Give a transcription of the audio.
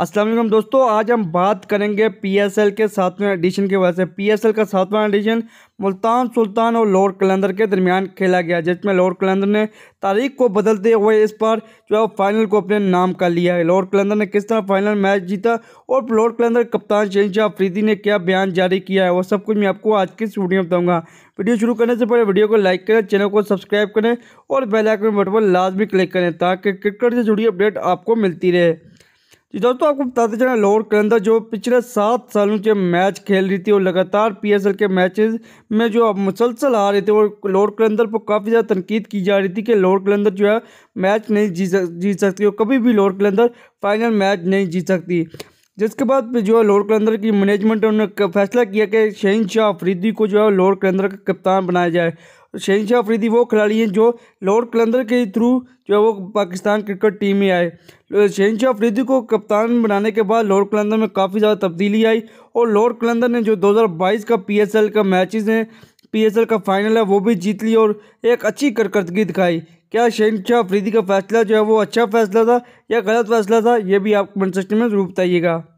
अस्सलाम वालेकुम दोस्तों आज हम बात करेंगे पीएसएल के सातवें एडिशन के वजह से पीएसएल का सातवां एडिशन मुल्तान सुल्तान और लॉर्ड कलंदर के दरमियान खेला गया जिसमें लॉर्ड कलंदर ने तारीख को बदलते हुए इस बार जो है फाइनल को अपने नाम कर लिया है लॉर्ड कलंदर ने किस तरह फाइनल मैच जीता और लॉर्ड कलंदर कप्तान शहनशाह अफरीदी ने क्या बयान जारी किया है वो सब कुछ मैं आपको आज की इस वीडियो में बताऊँगा वीडियो शुरू करने से पहले वीडियो को लाइक करें चैनल को सब्सक्राइब करें और बेलाइकन बटन पर लाजमी क्लिक करें ताकि क्रिकेट से जुड़ी अपडेट आपको मिलती रहे ಇದರ تو اكو ತದ ಜನ ಲೋರ್ ಕಲೆಂದರ್ ಜೋ ಪಿಚರೆ 7 ಸಾಲುಂಚೆ ಮ್ಯಾಚ್ ಕೆಲ್ ರಿತಿ ಓ ಲಗತಾರ್ ಪಿಎಸ್ಎಲ್ ಕೆ ಮ್ಯಾಚೆಸ್ ಮೇ ಜೋ ಅಬ್ ಮುಸಲ್ಸಲ್ ಆ ರತೆ ಓ ಲೋರ್ ಕಲೆಂದರ್ ಪೋ ಕಾಫಿ ಜಾತ್ ತನ್ಕೀದ್ ಕೀ ಜಾ ರಹಿ ತಿ ಕೆ ಲೋರ್ ಕಲೆಂದರ್ ಜೋ ಹ ಮ್ಯಾಚ್ ನಹಿ ಜೀ ಜೀ ಸಕ್ತಿ ಓ ಕಭಿ ಬೀ ಲೋರ್ ಕಲೆಂದರ್ ಫೈನಲ್ ಮ್ಯಾಚ್ ನಹಿ ಜೀ ಸಕ್ತಿ ಜಿಸ್ಕೆ ਬਾದ್ ಮೇ ಜೋ ಲೋರ್ ಕಲೆಂದರ್ ಕಿ ಮ್ಯಾನೇಜ್ಮೆಂಟ್ ಓನೆ ಫೈಸ್ಲಾ ಕಿಯಾ ಕೆ ಶಹೀನ್ ಶಾ ಆಫ್ರಿದಿ ಕೋ ಜೋ ಲೋರ್ ಕಲೆಂದರ್ ಕಾ ಕಪ್ಟಾನ್ બનાಯಾ ಜಾಯೇ शहनशाह अफरीदी वो खिलाड़ी हैं जो लॉर्ड कलंदर के थ्रू जो है वो पाकिस्तान क्रिकेट टीम में आए शहनशाह अफरीदी को कप्तान बनाने के बाद लॉर्ड कलंदर में काफ़ी ज़्यादा तब्दीली आई और लॉर्ड कलंदर ने जो 2022 का पीएसएल का मैचेस हैं पीएसएल का फाइनल है वो भी जीत ली और एक अच्छी कारकर्दगी दिखाई क्या शहनशाह अफरीदी का फैसला जो है वो अच्छा फैसला था या गलत फैसला था ये भी आप कमेंट सेक्शन में ज़रूर बताइएगा